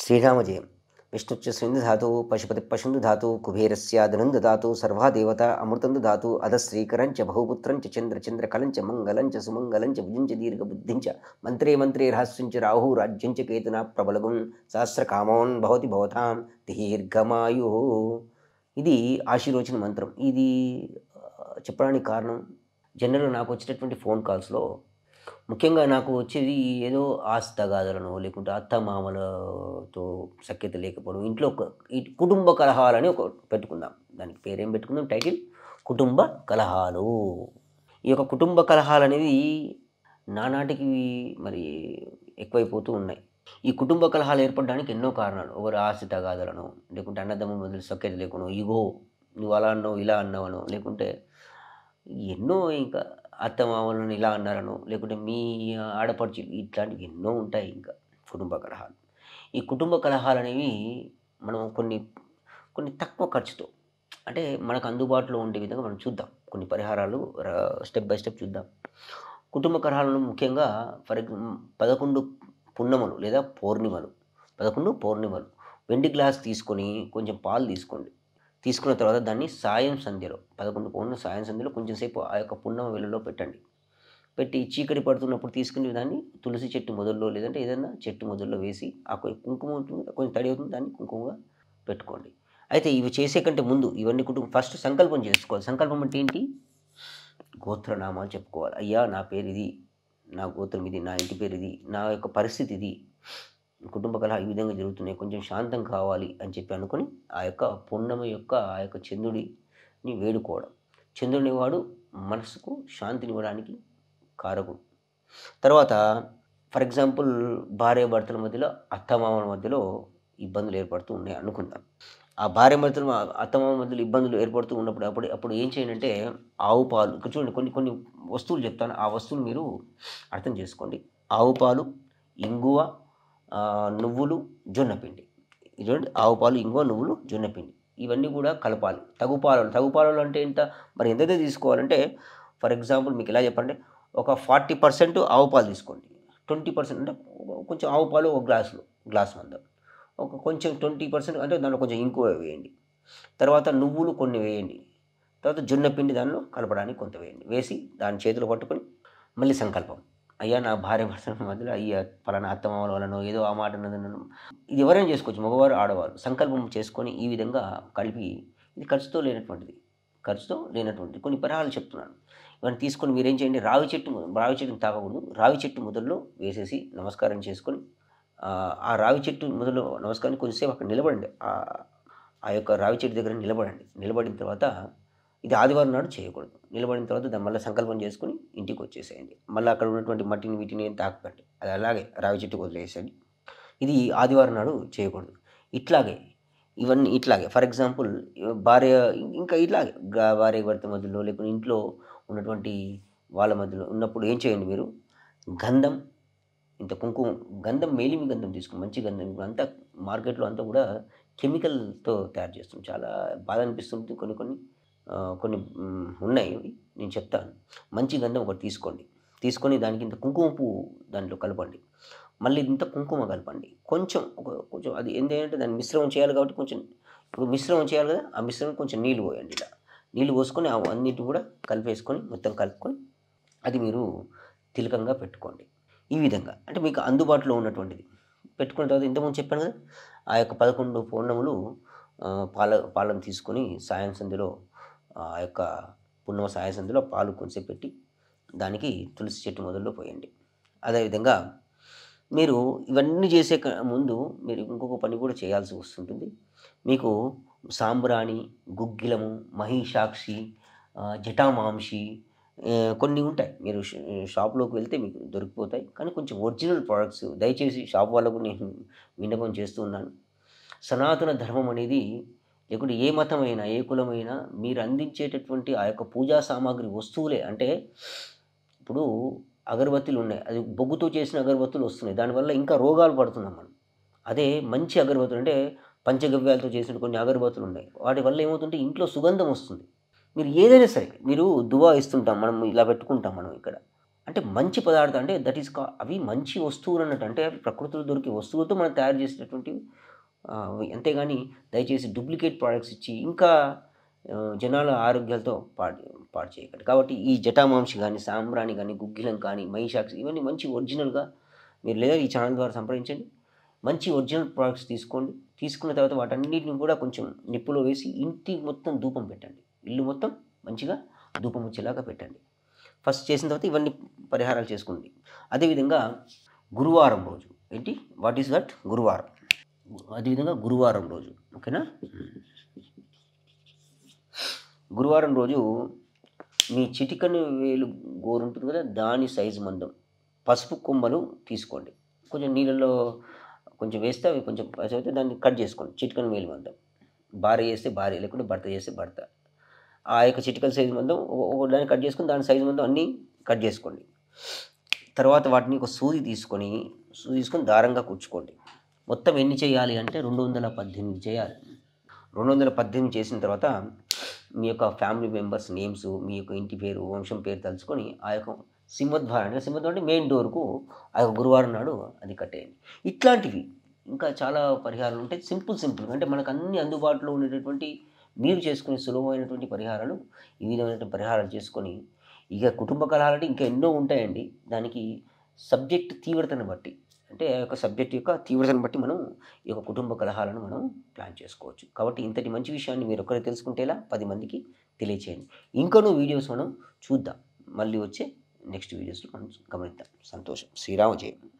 श्रीराम जय विष्णुच्चस्विन् दधातु पशुपति पशुं दधातु कुबेरस्यादनं ददातु सर्वा देवता अमृतं ददातु अधश्रीकरञ्च बहुपुत्रञ्च चन्द्रचन्द्रकलञ्च मङ्गलञ्च सुमङ्गलञ्च भुजञ्च दीर्घबुद्धिञ्च मन्त्रे मन्त्रे रहस्यञ्च राहुः राज्यञ्च केतुना प्रबलगुं సహస్రకామోన్ భవతి భవతాం దీర్ఘమాయు ఇది ఆశీర్వచన మంత్రం ఇది చెప్పడానికి కారణం జనరల్ నాకు వచ్చినటువంటి ఫోన్ కాల్స్లో ముఖ్యంగా నాకు వచ్చేది ఏదో ఆస్తగాదులను లేకుంటే అత్తమామలతో సఖ్యత లేకపోవడం ఇంట్లో కుటుంబ కలహాలని ఒక పెట్టుకుందాం దానికి పేరేం పెట్టుకుందాం టైటిల్ కుటుంబ కలహాలు ఈ యొక్క కుటుంబ కలహాలు అనేవి నానాటికి మరి ఎక్కువైపోతూ ఉన్నాయి ఈ కుటుంబ కలహాలు ఏర్పడడానికి ఎన్నో కారణాలు ఒకరు ఆస్తి తగాదలను లేకుంటే అన్నదమ్ము మొదలు సఖ్యత లేకుండా ఇగో నువ్వు అలా అన్నావు ఇలా అన్నావనో లేకుంటే ఎన్నో ఇంకా అత్తమామలను ఇలా అన్నారను లేకుంటే మీ ఆడపడుచు ఇట్లాంటివి ఎన్నో ఉంటాయి ఇంకా కుటుంబ కలహాలు ఈ కుటుంబ కలహాలు అనేవి మనం కొన్ని కొన్ని తక్కువ ఖర్చుతో అంటే మనకు అందుబాటులో ఉండే విధంగా మనం చూద్దాం కొన్ని పరిహారాలు స్టెప్ బై స్టెప్ చూద్దాం కుటుంబ కలహాలను ముఖ్యంగా ఫర్ పదకొండు పున్నములు లేదా పౌర్ణిమలు పదకొండు పౌర్ణిమలు వెండి గ్లాస్ తీసుకొని కొంచెం పాలు తీసుకోండి తీసుకున్న తర్వాత దాన్ని సాయం సంధ్యలో పదకొండు పౌండ్ల సాయం సంధ్యలో కొంచెం సేపు ఆ యొక్క పున్నమ వెళ్ళలో పెట్టండి పెట్టి చీకటి పడుతున్నప్పుడు తీసుకునే దాన్ని తులసి చెట్టు మొదల్లో లేదంటే ఏదైనా చెట్టు మొదల్లో వేసి ఆ కుంకుమ ఉంటుంది కొంచెం తడి అవుతుంది దాన్ని కుంకుమగా పెట్టుకోండి అయితే ఇవి చేసే కంటే ముందు ఇవన్నీ కుటుంబం ఫస్ట్ సంకల్పం చేసుకోవాలి సంకల్పం అంటే ఏంటి గోత్రనామాలు చెప్పుకోవాలి అయ్యా నా పేరు ఇది నా గోత్రం ఇది నా ఇంటి పేరు ఇది నా యొక్క పరిస్థితి ఇది కుటుంబ కలహ ఈ విధంగా జరుగుతున్నాయి కొంచెం శాంతం కావాలి అని చెప్పి అనుకుని ఆ యొక్క పున్నమి యొక్క ఆ యొక్క చంద్రుడిని వేడుకోవడం చంద్రుని వాడు మనసుకు శాంతినివ్వడానికి కారకుడు తర్వాత ఫర్ ఎగ్జాంపుల్ భార్య భర్తల మధ్యలో అత్తమామల మధ్యలో ఇబ్బందులు ఏర్పడుతూ ఉన్నాయి అనుకుందాం ఆ భార్య భర్తల అత్తమామ మధ్యలో ఇబ్బందులు ఏర్పడుతూ ఉన్నప్పుడు అప్పుడు అప్పుడు ఏం చేయాలంటే ఆవు పాలు చూడండి కొన్ని కొన్ని వస్తువులు చెప్తాను ఆ వస్తువులు మీరు అర్థం చేసుకోండి ఆవు పాలు ఇంగువ నువ్వులు జొన్నపిండి ఇటువంటి ఆవు పాలు ఇంగువ నువ్వులు జొన్నపిండి ఇవన్నీ కూడా కలపాలి తగు పాలు తగు పాలలు అంటే ఇంత మరి ఎంతైతే తీసుకోవాలంటే ఫర్ ఎగ్జాంపుల్ మీకు ఎలా చెప్పండి ఒక ఫార్టీ పర్సెంట్ ఆవు పాలు తీసుకోండి ట్వంటీ పర్సెంట్ అంటే కొంచెం ఆవు పాలు ఒక గ్లాసులు గ్లాస్ మందం ఒక కొంచెం ట్వంటీ పర్సెంట్ అంటే దాంట్లో కొంచెం ఇంకో వేయండి తర్వాత నువ్వులు కొన్ని వేయండి తర్వాత జొన్న పిండి దానిలో కలపడానికి కొంత వేయండి వేసి దాని చేతులు పట్టుకొని మళ్ళీ సంకల్పం అయ్యా నా భార్య భర్త మధ్యలో అయ్యా పలానా అత్తమామల వలనో ఏదో ఆ మాట ఇది ఎవరైనా చేసుకోవచ్చు మగవారు ఆడవారు సంకల్పం చేసుకొని ఈ విధంగా కలిపి ఇది ఖర్చుతో లేనటువంటిది ఖర్చుతో లేనటువంటిది కొన్ని పరిహారాలు చెప్తున్నాను ఇవన్నీ తీసుకొని మీరేం చేయండి రావి చెట్టు రావి చెట్టుని తాగకూడదు రావి చెట్టు మొదల్లో వేసేసి నమస్కారం చేసుకొని ఆ రావి చెట్టు మొదలు నమస్కారం కొంచెంసేపు అక్కడ నిలబడండి ఆ యొక్క రావి చెట్టు దగ్గర నిలబడండి నిలబడిన తర్వాత ఇది ఆదివారం నాడు చేయకూడదు నిలబడిన తర్వాత దాన్ని మళ్ళీ సంకల్పం చేసుకుని ఇంటికి వచ్చేసేయండి మళ్ళీ అక్కడ ఉన్నటువంటి మట్టిని వీటిని ఏం తాకపండి అది అలాగే రావి చెట్టు వదిలేసేయండి ఇది ఆదివారం నాడు చేయకూడదు ఇట్లాగే ఇవన్నీ ఇట్లాగే ఫర్ ఎగ్జాంపుల్ భార్య ఇంకా ఇట్లాగే భార్య భర్త మధ్యలో లేకుంటే ఇంట్లో ఉన్నటువంటి వాళ్ళ మధ్యలో ఉన్నప్పుడు ఏం చేయండి మీరు గంధం ఇంత కుంకుమ గంధం మేలిమి గంధం తీసుకుని మంచి గంధం అంతా మార్కెట్లో అంతా కూడా కెమికల్తో తయారు చేస్తాం చాలా బాధ అనిపిస్తుంది కొన్ని కొన్ని కొన్ని ఉన్నాయి నేను చెప్తాను మంచి గంధం ఒకటి తీసుకోండి తీసుకొని దానికి ఇంత కుంకుమ పువ్వు దాంట్లో కలపండి మళ్ళీ ఇంత కుంకుమ కలపండి కొంచెం కొంచెం అది ఏంటంటే దాన్ని మిశ్రమం చేయాలి కాబట్టి కొంచెం ఇప్పుడు మిశ్రమం చేయాలి కదా ఆ మిశ్రమం కొంచెం నీళ్ళు పోయండి ఇలా నీళ్ళు పోసుకొని అన్నిటి కూడా కలిపేసుకొని మొత్తం కలుపుకొని అది మీరు తిలకంగా పెట్టుకోండి ఈ విధంగా అంటే మీకు అందుబాటులో ఉన్నటువంటిది పెట్టుకున్న తర్వాత ఇంతకుముందు చెప్పాను కదా ఆ యొక్క పదకొండు పూర్ణములు పాల పాలను తీసుకొని సాయం సంధిలో ఆ యొక్క పున్నమ సాయసంధిలో పాలు పెట్టి దానికి తులసి చెట్టు మొదల్లో పోయండి అదేవిధంగా మీరు ఇవన్నీ చేసే ముందు మీరు ఇంకొక పని కూడా చేయాల్సి వస్తుంటుంది మీకు సాంబ్రాణి గుగ్గిలము మహిషాక్షి జటామాంషి కొన్ని ఉంటాయి మీరు షాప్లోకి వెళ్తే మీకు దొరికిపోతాయి కానీ కొంచెం ఒరిజినల్ ప్రోడక్ట్స్ దయచేసి షాప్ వాళ్ళకు నేను విన్నపం చేస్తూ ఉన్నాను సనాతన ధర్మం అనేది లేకుంటే ఏ మతమైనా ఏ కులమైనా మీరు అందించేటటువంటి ఆ యొక్క పూజా సామాగ్రి వస్తువులే అంటే ఇప్పుడు అగరబత్తులు ఉన్నాయి అది బొగ్గుతో చేసిన అగరబత్తులు వస్తున్నాయి దానివల్ల ఇంకా రోగాలు పడుతున్నాం మనం అదే మంచి అగరబత్తులు అంటే పంచగవ్యాలతో చేసిన కొన్ని అగరబత్తులు ఉన్నాయి వాటి వల్ల ఏమవుతుంటే ఇంట్లో సుగంధం వస్తుంది మీరు ఏదైనా సరే మీరు దువా ఇస్తుంటాం మనం ఇలా పెట్టుకుంటాం మనం ఇక్కడ అంటే మంచి పదార్థం అంటే దట్ ఈస్ అవి మంచి వస్తువులు అన్నట్టు అంటే ప్రకృతిలో దొరికే వస్తువులతో మనం తయారు చేసినటువంటి అంతేగాని దయచేసి డూప్లికేట్ ప్రోడక్ట్స్ ఇచ్చి ఇంకా జనాల ఆరోగ్యాలతో పాడు పాడు చేయకండి కాబట్టి ఈ జటామాంసి కానీ సాంబ్రాణి కానీ గుగ్గిలం కానీ మైషాక్స్ ఇవన్నీ మంచి ఒరిజినల్గా మీరు లేదా ఈ ఛానల్ ద్వారా సంప్రదించండి మంచి ఒరిజినల్ ప్రోడక్ట్స్ తీసుకోండి తీసుకున్న తర్వాత వాటన్నిటిని కూడా కొంచెం నిప్పులో వేసి ఇంటి మొత్తం ధూపం పెట్టండి ఇల్లు మొత్తం మంచిగా ధూపం వచ్చేలాగా పెట్టండి ఫస్ట్ చేసిన తర్వాత ఇవన్నీ పరిహారాలు చేసుకోండి అదేవిధంగా గురువారం రోజు ఏంటి వాట్ ఈస్ దట్ గురువారం అదేవిధంగా గురువారం రోజు ఓకేనా గురువారం రోజు మీ చిటికని వేలు గోరు ఉంటుంది కదా దాని సైజు మందం పసుపు కొమ్మలు తీసుకోండి కొంచెం నీళ్ళలో కొంచెం వేస్తే అవి కొంచెం అయితే దాన్ని కట్ చేసుకోండి చిటికని వేలు మందం భార్య చేస్తే భార్య లేకుంటే భర్త చేస్తే భర్త ఆ యొక్క చిటికల సైజు మందం దాన్ని కట్ చేసుకుని దాని సైజు మందం అన్నీ కట్ చేసుకోండి తర్వాత వాటిని ఒక సూది తీసుకొని సూది తీసుకొని దారంగా కూర్చుకోండి మొత్తం ఎన్ని చేయాలి అంటే రెండు వందల పద్దెనిమిది చేయాలి రెండు వందల పద్దెనిమిది చేసిన తర్వాత మీ యొక్క ఫ్యామిలీ మెంబర్స్ నేమ్స్ మీ యొక్క ఇంటి పేరు వంశం పేరు తలుచుకొని ఆ యొక్క సింహద్వారాన్ని సింహద్వారం అంటే మెయిన్ డోర్కు ఆ యొక్క గురువారం నాడు అది కట్టేయండి ఇట్లాంటివి ఇంకా చాలా పరిహారాలు ఉంటాయి సింపుల్ సింపుల్ అంటే మనకు అన్ని అందుబాటులో ఉండేటటువంటి మీరు చేసుకునే సులభమైనటువంటి పరిహారాలు ఈ విధమైనటువంటి పరిహారాలు చేసుకొని ఇక కుటుంబ కలహాలంటే ఇంకా ఎన్నో ఉంటాయండి దానికి సబ్జెక్ట్ తీవ్రతను బట్టి అంటే ఆ యొక్క సబ్జెక్ట్ యొక్క తీవ్రతను బట్టి మనం ఈ యొక్క కుటుంబ కలహాలను మనం ప్లాన్ చేసుకోవచ్చు కాబట్టి ఇంతటి మంచి విషయాన్ని మీరు ఒకరికి తెలుసుకుంటేలా పది మందికి తెలియచేయండి ఇంకనూ వీడియోస్ మనం చూద్దాం మళ్ళీ వచ్చే నెక్స్ట్ వీడియోస్లో మనం గమనిద్దాం సంతోషం శ్రీరామ జయం